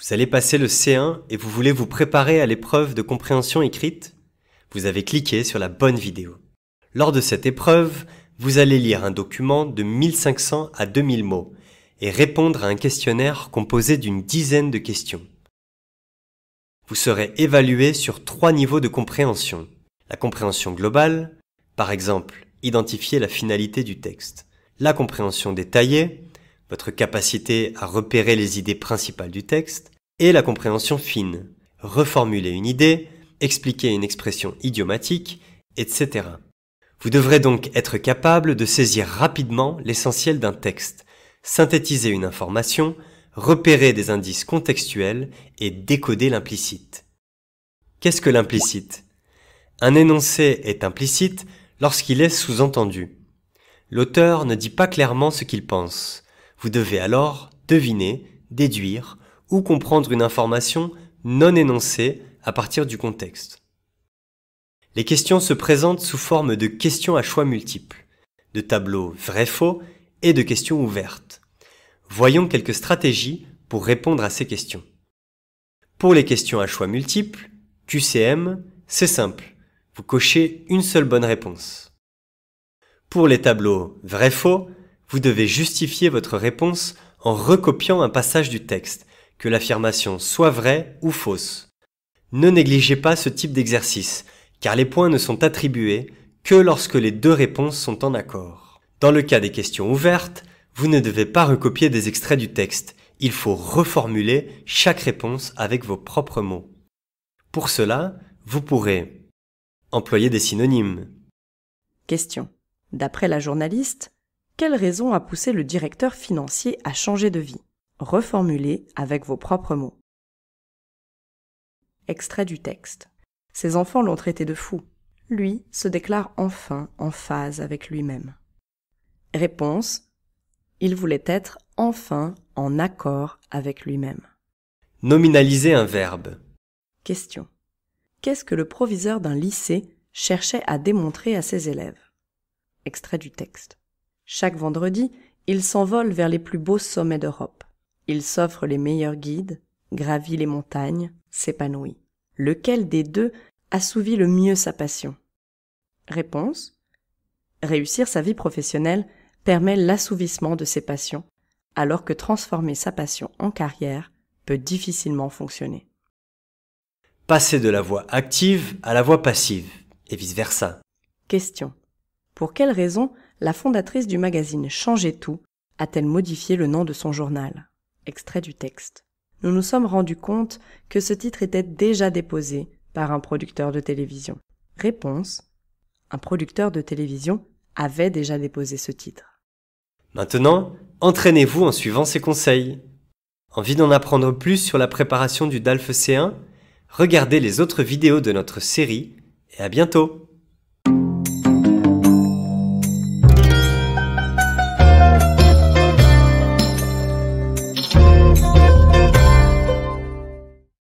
Vous allez passer le C1 et vous voulez vous préparer à l'épreuve de compréhension écrite Vous avez cliqué sur la bonne vidéo. Lors de cette épreuve, vous allez lire un document de 1500 à 2000 mots et répondre à un questionnaire composé d'une dizaine de questions. Vous serez évalué sur trois niveaux de compréhension. La compréhension globale, par exemple, identifier la finalité du texte. La compréhension détaillée, votre capacité à repérer les idées principales du texte, et la compréhension fine, reformuler une idée, expliquer une expression idiomatique, etc. Vous devrez donc être capable de saisir rapidement l'essentiel d'un texte, synthétiser une information, repérer des indices contextuels et décoder l'implicite. Qu'est-ce que l'implicite Un énoncé est implicite lorsqu'il est sous-entendu. L'auteur ne dit pas clairement ce qu'il pense. Vous devez alors deviner, déduire ou comprendre une information non énoncée à partir du contexte. Les questions se présentent sous forme de questions à choix multiples, de tableaux vrai-faux et de questions ouvertes. Voyons quelques stratégies pour répondre à ces questions. Pour les questions à choix multiples, QCM, c'est simple. Vous cochez une seule bonne réponse. Pour les tableaux vrai-faux, vous devez justifier votre réponse en recopiant un passage du texte, que l'affirmation soit vraie ou fausse. Ne négligez pas ce type d'exercice, car les points ne sont attribués que lorsque les deux réponses sont en accord. Dans le cas des questions ouvertes, vous ne devez pas recopier des extraits du texte, il faut reformuler chaque réponse avec vos propres mots. Pour cela, vous pourrez employer des synonymes. Question. D'après la journaliste, quelle raison a poussé le directeur financier à changer de vie Reformulez avec vos propres mots. Extrait du texte. Ses enfants l'ont traité de fou. Lui se déclare enfin en phase avec lui-même. Réponse. Il voulait être enfin en accord avec lui-même. Nominaliser un verbe. Question. Qu'est-ce que le proviseur d'un lycée cherchait à démontrer à ses élèves Extrait du texte. Chaque vendredi, il s'envole vers les plus beaux sommets d'Europe. Il s'offre les meilleurs guides, gravit les montagnes, s'épanouit. Lequel des deux assouvit le mieux sa passion Réponse Réussir sa vie professionnelle permet l'assouvissement de ses passions, alors que transformer sa passion en carrière peut difficilement fonctionner. Passer de la voie active à la voie passive, et vice-versa. Question. Pour quelles raisons la fondatrice du magazine Changez tout a-t-elle modifié le nom de son journal Extrait du texte. Nous nous sommes rendus compte que ce titre était déjà déposé par un producteur de télévision. Réponse Un producteur de télévision avait déjà déposé ce titre. Maintenant, entraînez-vous en suivant ces conseils. Envie d'en apprendre plus sur la préparation du DALF C1 Regardez les autres vidéos de notre série et à bientôt